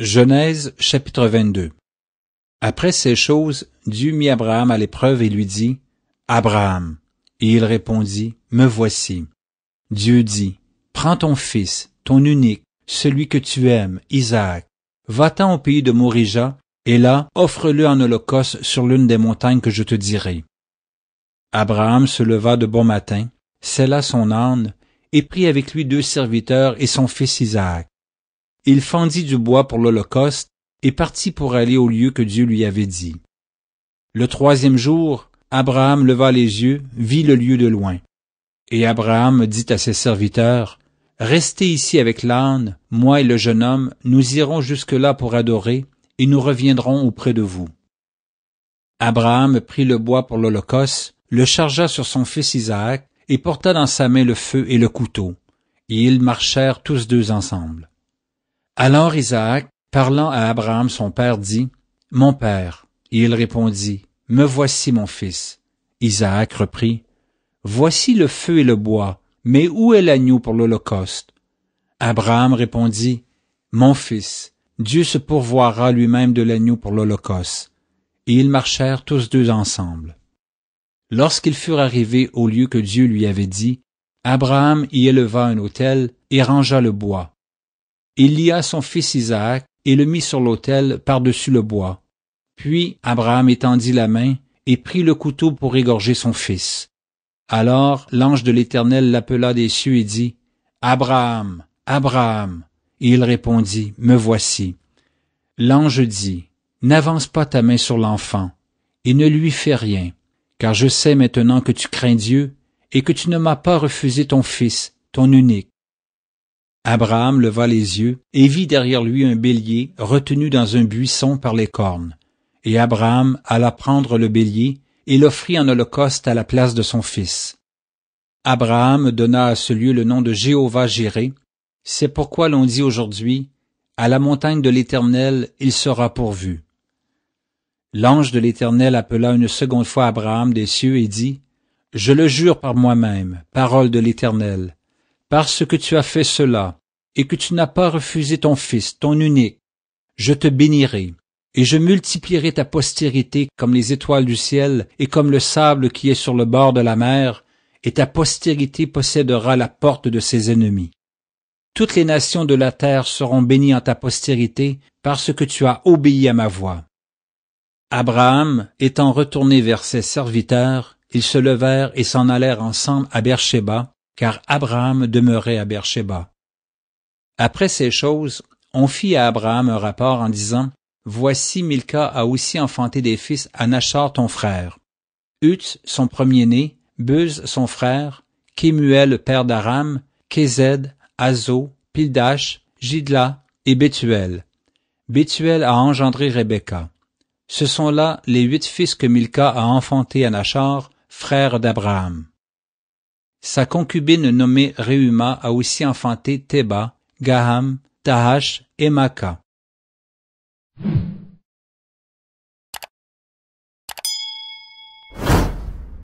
Genèse chapitre 22 Après ces choses, Dieu mit Abraham à l'épreuve et lui dit, Abraham. Et il répondit, Me voici. Dieu dit, Prends ton fils, ton unique, celui que tu aimes, Isaac. Va-t'en au pays de Morija, et là, offre-le en holocauste sur l'une des montagnes que je te dirai. Abraham se leva de bon matin, sella son âne, et prit avec lui deux serviteurs et son fils Isaac il fendit du bois pour l'Holocauste et partit pour aller au lieu que Dieu lui avait dit. Le troisième jour, Abraham leva les yeux, vit le lieu de loin. Et Abraham dit à ses serviteurs, Restez ici avec l'âne, moi et le jeune homme, nous irons jusque-là pour adorer, et nous reviendrons auprès de vous. Abraham prit le bois pour l'Holocauste, le chargea sur son fils Isaac, et porta dans sa main le feu et le couteau, et ils marchèrent tous deux ensemble. Alors Isaac, parlant à Abraham son père, dit, Mon père. Et il répondit, Me voici mon fils. Isaac reprit, Voici le feu et le bois, mais où est l'agneau pour l'Holocauste? Abraham répondit, Mon fils, Dieu se pourvoira lui-même de l'agneau pour l'Holocauste. Et ils marchèrent tous deux ensemble. Lorsqu'ils furent arrivés au lieu que Dieu lui avait dit, Abraham y éleva un autel et rangea le bois il lia son fils Isaac et le mit sur l'autel par-dessus le bois. Puis Abraham étendit la main et prit le couteau pour égorger son fils. Alors l'ange de l'Éternel l'appela des cieux et dit, Abraham, Abraham. Et il répondit, Me voici. L'ange dit, N'avance pas ta main sur l'enfant, et ne lui fais rien, car je sais maintenant que tu crains Dieu, et que tu ne m'as pas refusé ton fils, ton unique abraham leva les yeux et vit derrière lui un bélier retenu dans un buisson par les cornes et abraham alla prendre le bélier et l'offrit en holocauste à la place de son fils abraham donna à ce lieu le nom de jéhovah jéré c'est pourquoi l'on dit aujourd'hui à la montagne de l'éternel il sera pourvu l'ange de l'éternel appela une seconde fois abraham des cieux et dit je le jure par moi-même parole de l'éternel parce que tu as fait cela, et que tu n'as pas refusé ton fils, ton unique, je te bénirai, et je multiplierai ta postérité comme les étoiles du ciel et comme le sable qui est sur le bord de la mer, et ta postérité possédera la porte de ses ennemis. Toutes les nations de la terre seront bénies en ta postérité parce que tu as obéi à ma voix. Abraham, étant retourné vers ses serviteurs, ils se levèrent et s'en allèrent ensemble à Beersheba, car Abraham demeurait à Beersheba. Après ces choses, on fit à Abraham un rapport en disant, Voici Milka a aussi enfanté des fils à Nachar ton frère, Uth son premier-né, Buz son frère, Kemuel père d'Aram, Kézed, Azo, Pildash, Gidla et Bethuel. Bethuel a engendré Rebecca. Ce sont là les huit fils que Milka a enfantés à Nachar, frère d'Abraham. Sa concubine nommée Réuma a aussi enfanté Teba, Gaham, Tahash et Maka.